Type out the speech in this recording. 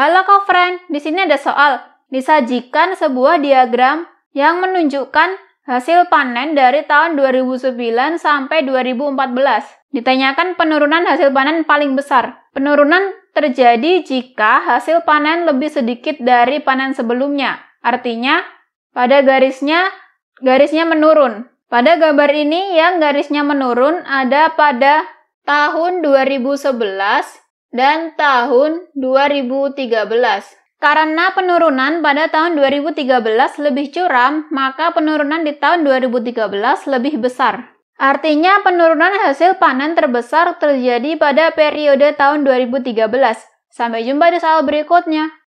Halo friend di sini ada soal. Disajikan sebuah diagram yang menunjukkan hasil panen dari tahun 2009 sampai 2014. Ditanyakan penurunan hasil panen paling besar. Penurunan terjadi jika hasil panen lebih sedikit dari panen sebelumnya. Artinya, pada garisnya, garisnya menurun. Pada gambar ini yang garisnya menurun ada pada tahun 2011, dan tahun 2013. Karena penurunan pada tahun 2013 lebih curam, maka penurunan di tahun 2013 lebih besar. Artinya penurunan hasil panen terbesar terjadi pada periode tahun 2013. Sampai jumpa di soal berikutnya.